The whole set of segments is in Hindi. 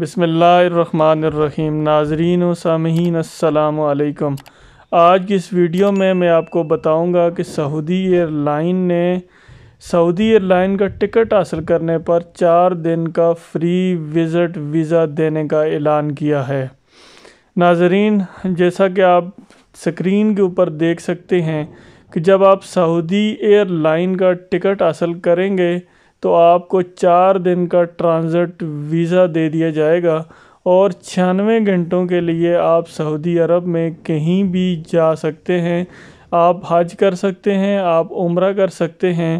बिसमीम नाजरीन सामीन अलैक्म आज की इस वीडियो में मैं आपको बताऊंगा कि सऊदी एयरलाइन ने सऊदी एयरलाइन का टिकट हासिल करने पर चार दिन का फ्री विज़िट वीज़ा देने का ऐलान किया है नाजरीन जैसा कि आप स्क्रीन के ऊपर देख सकते हैं कि जब आप सऊदी एयरलाइन का टिकट हासिल करेंगे तो आपको चार दिन का ट्रांज़िट वीज़ा दे दिया जाएगा और छियानवे घंटों के लिए आप सऊदी अरब में कहीं भी जा सकते हैं आप हज कर सकते हैं आप उम्र कर सकते हैं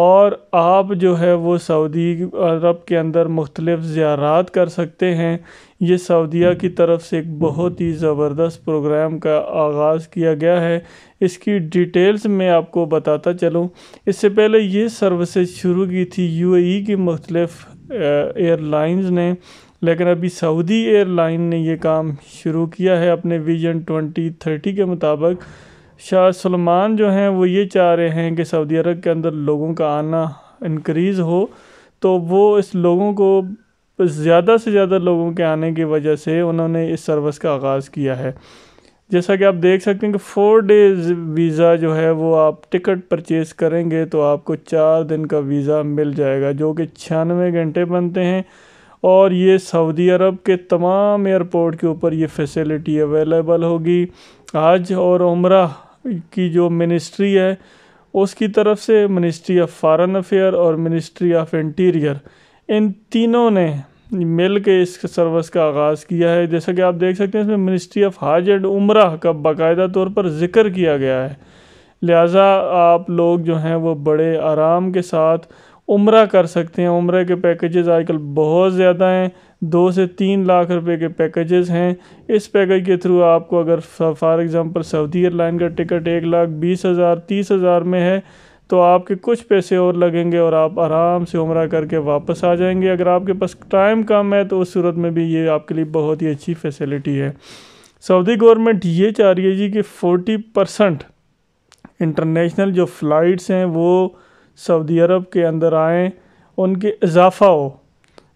और आप जो है वो सऊदी अरब के अंदर मुख्तलिफ़ ज़्यारात कर सकते हैं ये सऊदिया की तरफ से एक बहुत ही ज़बरदस्त प्रोग्राम का आगाज़ किया गया है इसकी डिटेल्स में आपको बताता चलूँ इससे पहले ये सर्विसेज शुरू की थी यूएई की मुख्तलिफ़ एयरलाइंस ने लेकिन अभी सऊदी एयरलाइन ने ये काम शुरू किया है अपने विजन थर्टी के मुताबिक शाह सलमान जो हैं वो ये चाह रहे हैं कि सऊदी अरब के अंदर लोगों का आना इनक्रीज़ हो तो वो इस लोगों को ज़्यादा से ज़्यादा लोगों के आने की वजह से उन्होंने इस सर्विस का आगाज़ किया है जैसा कि आप देख सकते हैं कि फ़ोर डेज़ वीज़ा जो है वो आप टिकट परचेज़ करेंगे तो आपको चार दिन का वीज़ा मिल जाएगा जो कि छियानवे घंटे बनते हैं और ये सऊदी अरब के तमाम एयरपोर्ट के ऊपर ये फैसिलिटी अवेलेबल होगी हज और उम्र की जो मिनिस्ट्री है उसकी तरफ से मिनिस्ट्री ऑफ फ़ारन अफेयर और मिनिस्ट्री ऑफ इंटीरियर इन तीनों ने मिल के इस सर्विस का आगाज़ किया है जैसा कि आप देख सकते हैं इसमें मिनिस्ट्री ऑफ हज एंड उम्र का बाकायदा तौर पर ज़िक्र किया गया है लिहाजा आप लोग जो हैं वो बड़े आराम के साथ उम्र कर सकते हैं उम्र के पैकेजेस आजकल बहुत ज़्यादा हैं दो से तीन लाख रुपए के पैकेजेस हैं इस पैकेज के थ्रू आपको अगर फॉर एग्ज़ाम्पल सऊदी एयरलाइन का टिकट एक लाख बीस हज़ार तीस हज़ार में है तो आपके कुछ पैसे और लगेंगे और आप आराम से उम्र करके वापस आ जाएंगे अगर आपके पास टाइम कम है तो उस सूरत में भी ये आपके लिए बहुत ही अच्छी फैसिलिटी है सऊदी गवर्नमेंट ये चाह रही है जी कि फोर्टी परसेंट इंटरनेशनल जो फ़्लाइट्स हैं वो सऊदी अरब के अंदर आएँ उनके इजाफ़ा हो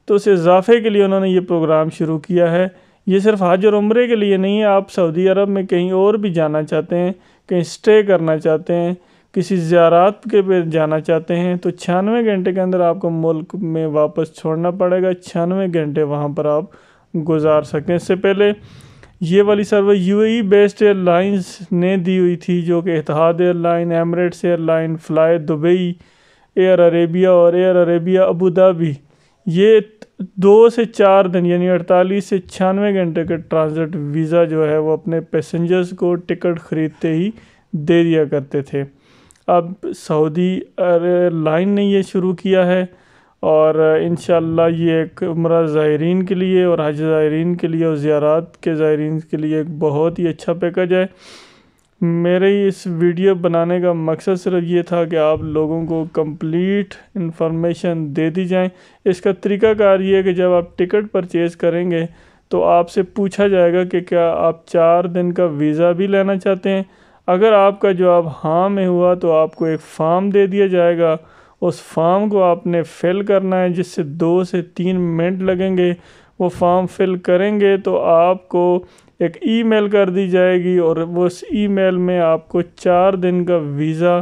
तो उस इजाफ़े के लिए उन्होंने ये प्रोग्राम शुरू किया है ये सिर्फ हज और उम्र के लिए नहीं है आप सऊदी अरब में कहीं और भी जाना चाहते हैं कहीं स्टे करना चाहते हैं किसी ज़्यारात के पे जाना चाहते हैं तो छियानवे घंटे के अंदर आपको मुल्क में वापस छोड़ना पड़ेगा छियानवे घंटे वहाँ पर आप गुजार सकें इससे पहले ये वाली सर्वर यूएई बेस्ड एयरलाइंस ने दी हुई थी जो कि Etihad airline Emirates airline fly Dubai air Arabia और एयर अरेबिया अबू धाबी ये दो से चार दिन यानी अड़तालीस से छियानवे घंटे का ट्रांज़िट वीज़ा जो है वो अपने पैसेंजर्स को टिकट ख़रीदते ही दे दिया करते थे अब सऊदी एयरलाइन ने ये शुरू किया है और इन ये एक उम्र ज़ायरीन के लिए और हज ज़ायरीन के लिए और ज़्यारात के ज़ायरीन के लिए एक बहुत ही अच्छा पैकेज है मेरे इस वीडियो बनाने का मकसद सिर्फ ये था कि आप लोगों को कंप्लीट इन्फॉर्मेशन दे दी जाए इसका तरीकाकार ये है कि जब आप टिकट परचेज़ करेंगे तो आपसे पूछा जाएगा कि क्या आप चार दिन का वीज़ा भी लेना चाहते हैं अगर आपका जवाब हाँ में हुआ तो आपको एक फॉर्म दे दिया जाएगा उस फॉर्म को आपने फिल करना है जिससे दो से तीन मिनट लगेंगे वो फॉर्म फिल करेंगे तो आपको एक ईमेल कर दी जाएगी और उस ईमेल में आपको चार दिन का वीज़ा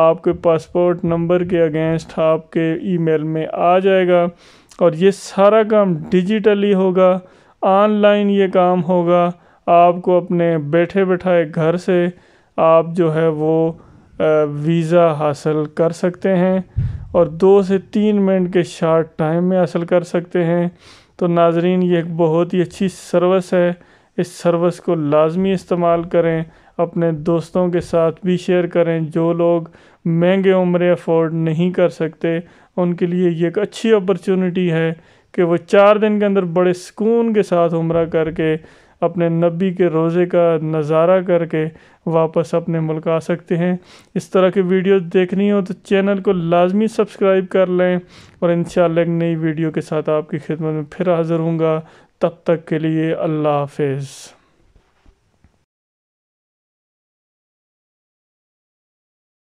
आपके पासपोर्ट नंबर के अगेंस्ट आपके ईमेल में आ जाएगा और ये सारा काम डिजिटली होगा ऑनलाइन ये काम होगा आपको अपने बैठे बैठाए घर से आप जो है वो वीज़ा हासिल कर सकते हैं और दो से तीन मिनट के शार्ट टाइम में हासिल कर सकते हैं तो नाजरीन ये एक बहुत ही अच्छी सर्विस है इस सर्विस को लाजमी इस्तेमाल करें अपने दोस्तों के साथ भी शेयर करें जो लोग महंगे उम्र अफोर्ड नहीं कर सकते उनके लिए ये एक अच्छी अपॉर्चुनिटी है कि वो चार दिन के अंदर बड़े सुकून के साथ उम्र करके अपने नबी के रोज़े का नज़ारा करके वापस अपने मुल्क आ सकते हैं इस तरह की वीडियो देखनी हो तो चैनल को लाजमी सब्सक्राइब कर लें और इन एक नई वीडियो के साथ आपकी खिदमत में फिर हाज़िर हूँगा तब तक के लिए अल्लाह हाफिज़